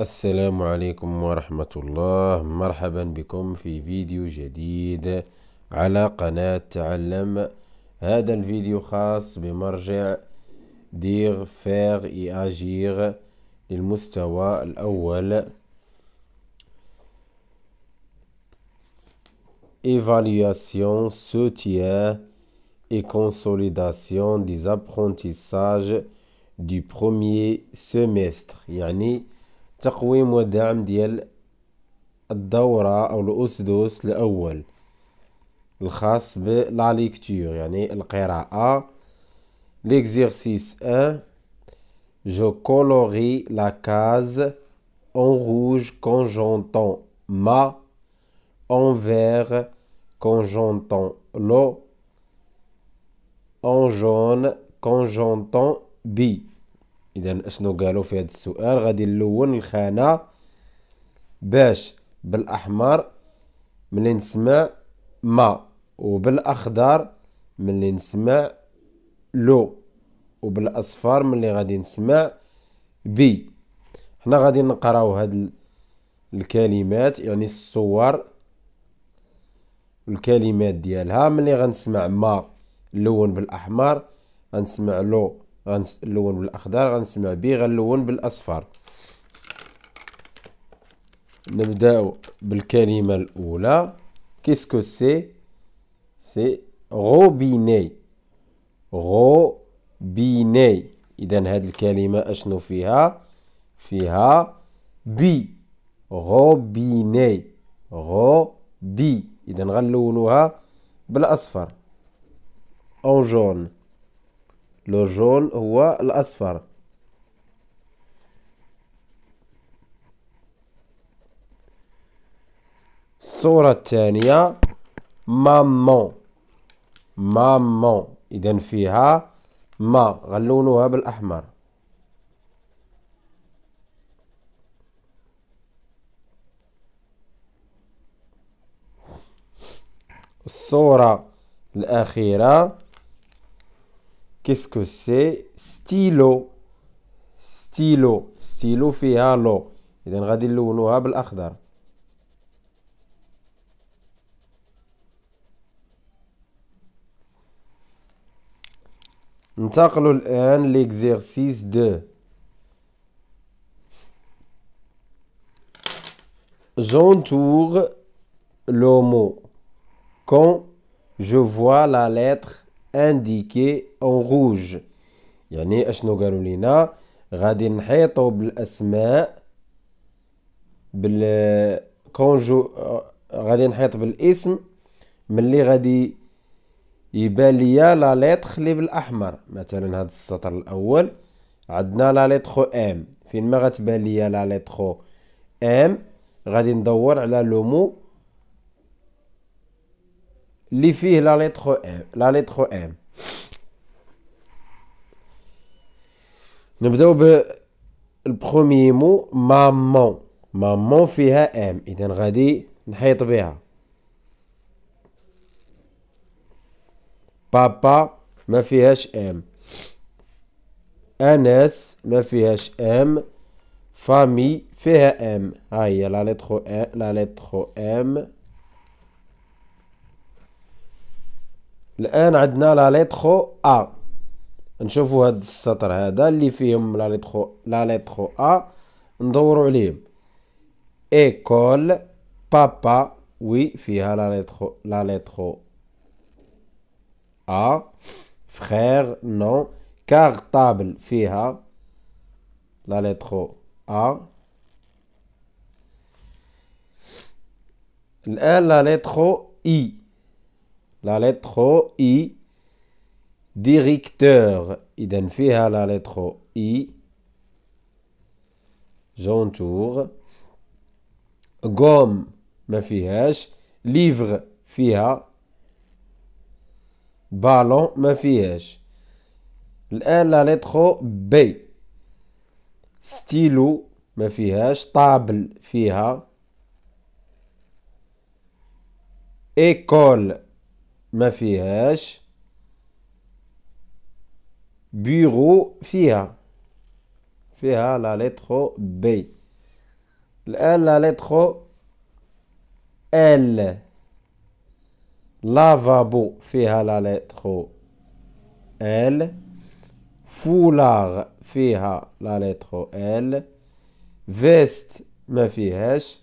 السلام عليكم ورحمة الله مرحبا بكم في فيديو جديد على قناة تعلم هذا الفيديو خاص بمرجع دير فيغ اي اجيغ للمستوى الأول évaluation, soutien et consolidation des apprentissages du premier semestre يعني Taquim wa da'am diya al-dawra al-usdus al-awwal. L'exercice 1, je colorie la case en rouge quand j'entends « ma », en vert quand j'entends « lo », en jaune quand j'entends « bi ». اذا اشنو قالوا في هذا السؤال غادي نلون الخانه باش بالاحمر ملي نسمع ما وبالاخضر ملي نسمع لو وبالاصفر ملي غادي نسمع بي حنا غادي نقراو هاد الكلمات يعني الصور الكلمات ديالها ملي غنسمع ما لون بالاحمر غنسمع لو غنلون بالاخضر غنسمع به غنلون بالاصفر نبدا بالكلمه الاولى كيسكو سي سي روبيني روبيني اذا هاد الكلمه اشنو فيها فيها بي غو بي اذا غنلونوها بالاصفر اون جون جون هو الأصفر الصورة الثانية مامون مامون إذا فيها ما غنلونوها بالأحمر الصورة الأخيرة qu'est-ce que c'est stylo stylo stylo فيها لو et d'un نلونوها بالاخضر ننتقلوا الان l'exercice 2 J'entoure le mot quand je vois la lettre انديكي اون غوج يعني اشنو قالوا لينا غادي نحيطوا بالاسماء كونجو غادي نحيط بالاسم ملي غادي يبان ليا لا ليتر لي بالاحمر مثلا هذا السطر الاول عندنا لا ليتر ام فين ما غتبان ليا لا ليتر ام غادي ندور على لومو L'IFI e, e. est e, la lettre M. La lettre M. Nous mettons le premier mot, maman. Maman, fils, M. Il est en train de dire, papa, me en train de dire, me ma fils, M. NS, ma fils, M. Famille, fils, M. Aïe, la lettre M. الان عندنا لا ليترو ا نشوفوا هاد السطر هذا اللي فيهم لا ليترو لا ليترو ا ندوروا عليهم ايكول بابا وي فيها لا ليترو لا ليترو ا فرير نو كارطابل فيها لا ليترو ا الان لا ليتخو اي la lettre I directeur idem فيها la lettre I tour gomme ma livre فيها ballon ma la lettre B stylo me table école Mefihesh. Bureau, fia. Fia, la lettre B. L'aile, la lettre L. Lavabo, fia la lettre L. Foulard, fia la lettre L. Veste, mefihesh.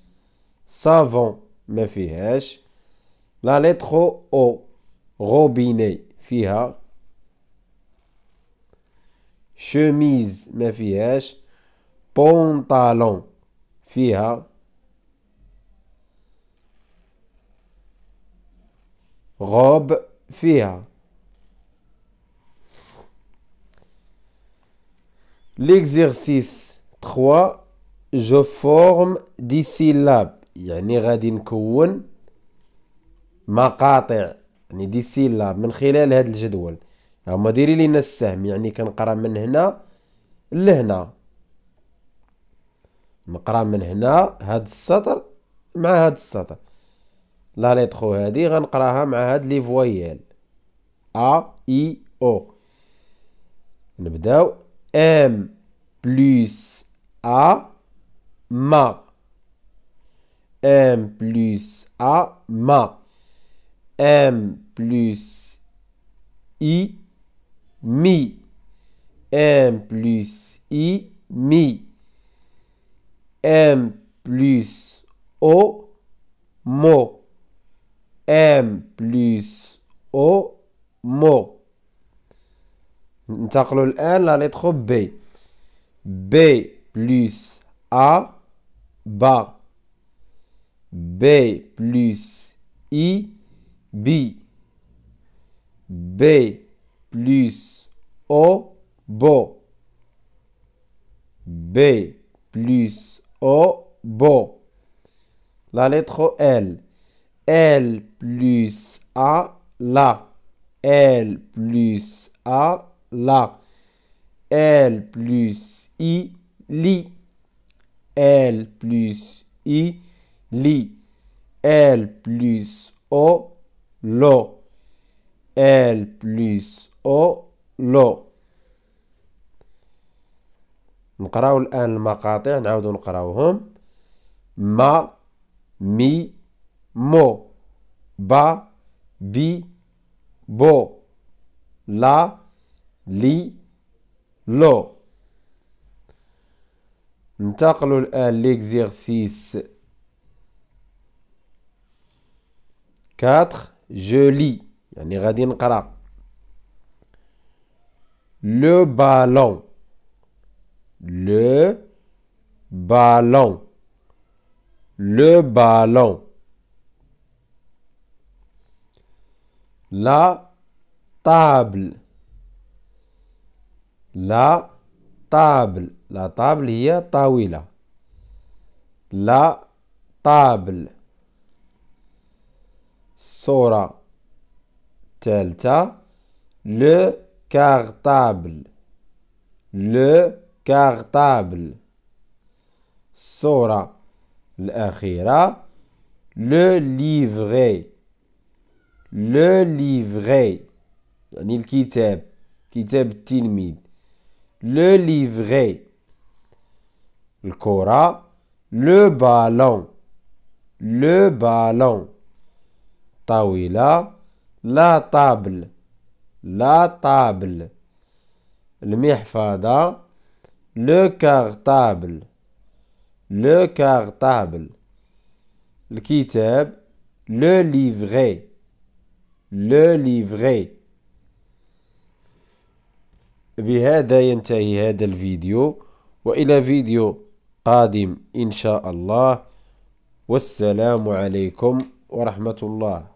Savon, mefihesh. La lettre O robinet fiha chemise ma fièches pantalon fiha robe fiha l'exercice 3 je forme 10 syllabes Yani غادي يعني دي سيلاب من خلال هذا الجدول هما دايرين لينا السهم يعني كنقرا من هنا لهنا نقرا من هنا هاد السطر مع هاد السطر لا ليتخو هادي غنقراها مع هاد لي فويال ا اي او نبداو ام بلس ا ما ام بلس ا ما ام plus i mi. M plus i mi. M plus o mo. M plus o mo. ننتقلوا الآن la lettre B B plus A BA. B plus I B B plus O, beau. B plus O, beau. La lettre L. L plus A, la. L plus A, la. L plus I, li. L plus I, li. L plus O, lo. L plus O لو نقراو الآن المقاطع نعاودو نقراوهم ما مي مو با بي بو لا لي لو ننتقلوا الآن ليكزيرسيس 4 جولي يعني غادي نقرا لو بالون لو بالون لو بالون لا طابل لا طابل لا طابل هي طاولة لا طابل صوره Delta. Le cartable. Le cartable. Sora. L'ACHIRA Le livret. Le livret. il le kitab. Le livret. Le kora. Le ballon. Le ballon. Tawila. لا طابل لا طابل المحفظة لو كارطابل لو كارطابل الكتاب لو ليفغي لو ليفغي بهذا ينتهي هذا الفيديو وإلى فيديو قادم إن شاء الله والسلام عليكم ورحمة الله